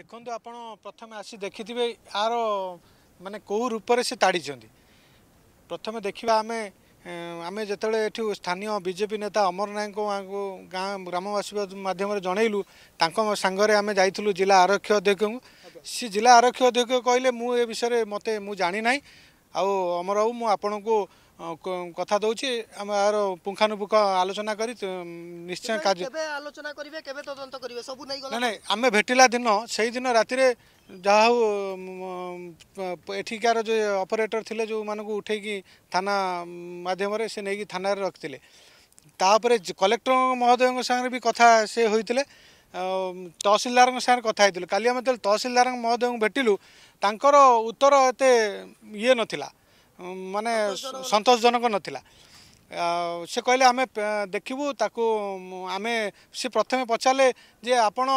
ଦେଖନ୍ତୁ ଆପଣ ପ୍ରଥମେ ଆସି ଦେଖିଥିବେ ଆର ମାନେ କେଉଁ ରୂପରେ ସେ ତାଡ଼ିଛନ୍ତି ପ୍ରଥମେ ଦେଖିବା ଆମେ ଆମେ ଯେତେବେଳେ ଏଠୁ ସ୍ଥାନୀୟ ବିଜେପି ନେତା ଅମର ନାୟକଙ୍କୁ ଗାଁ ଗ୍ରାମବାସୀ ମାଧ୍ୟମରେ ଜଣେଇଲୁ ତାଙ୍କ ସାଙ୍ଗରେ ଆମେ ଯାଇଥିଲୁ ଜିଲ୍ଲା ଆରକ୍ଷୀ ଅଧ୍ୟକ୍ଷଙ୍କୁ ସେ ଜିଲ୍ଲା ଆରକ୍ଷୀ ଅଧ୍ୟକ୍ଷ କହିଲେ ମୁଁ ଏ ବିଷୟରେ ମୋତେ ମୁଁ ଜାଣିନାହିଁ ଆଉ ଆମର ଆଉ ମୁଁ ଆପଣଙ୍କୁ কথা দৌছি আমি আর পুঙ্খানুপুঙ্খ আলোচনা করি নিশ্চয় কাজ আলোচনা করবে কেবে তদন্ত করবে সবু নাই না না আমি ভেটিলা দিন সেই দিন রাতিরে যা হো এঠিকার যে অপরেটর লে যে উঠেকি থানা মাধ্যমে সে নেই থানার রাখি তাপরে কলেক্টর মহোদয় সাংরে বি কথা সে হয়েছে ତହସିଲଦାରଙ୍କ ସାଙ୍ଗରେ କଥା ହେଇଥିଲୁ କାଲି ଆମେ ଯେତେବେଳେ ତହସିଲଦାରଙ୍କ ମହୋଦୟଙ୍କୁ ଭେଟିଲୁ ତାଙ୍କର ଉତ୍ତର ଏତେ ଇଏ ନଥିଲା ମାନେ ସନ୍ତୋଷଜନକ ନଥିଲା ସେ କହିଲେ ଆମେ ଦେଖିବୁ ତାକୁ ଆମେ ସେ ପ୍ରଥମେ ପଚାରିଲେ ଯେ ଆପଣ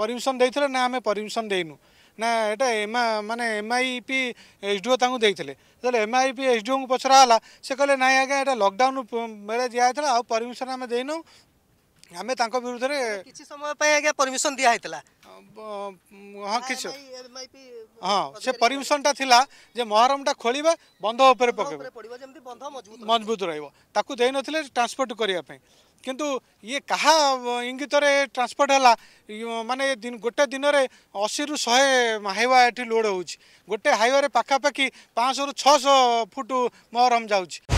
ପରମିଶନ ଦେଇଥିଲେ ନା ଆମେ ପରମିଶନ ଦେଇନୁ ନା ଏଇଟା ଏମ୍ ମାନେ M I P H D O ତାଙ୍କୁ ଦେଇଥିଲେ ଯେତେବେଳେ M I P H D ଓଙ୍କୁ ପଚରା ହେଲା ସେ କହିଲେ ନାଇଁ ଆଜ୍ଞା ଏଇଟା ଲକଡାଉନ୍ ବେଳେ ଦିଆହେଇଥିଲା ଆଉ ପରମିଶନ ଆମେ ଦେଇନୁ ଆମେ ତାଙ୍କ ବିରୁଦ୍ଧରେ କିଛି ସମୟ ପାଇଁ ଆଜ୍ଞା ପରମିଶନ ଦିଆ ହେଇଥିଲା ହଁ କିଛି ହଁ ସେ ପରମିଶନଟା ଥିଲା ଯେ ମହରମଟା ଖୋଳିବା ବନ୍ଧ ଉପରେ ପକେଇବା ମଜବୁତ ରହିବ ତାକୁ ଦେଇନଥିଲେ ଟ୍ରାନ୍ସପୋର୍ଟ କରିବା ପାଇଁ କିନ୍ତୁ ଇଏ କାହା ଇଙ୍ଗିତରେ ଟ୍ରାନ୍ସପୋର୍ଟ ହେଲା ମାନେ ଗୋଟେ ଦିନରେ ଅଶୀରୁ ଶହେ ହାଇୱା ଏଠି ଲୋଡ଼ ହେଉଛି ଗୋଟେ ହାଇୱାରେ ପାଖାପାଖି ପାଞ୍ଚଶହରୁ ଛଅଶହ ଫୁଟ ମହରମ ଯାଉଛି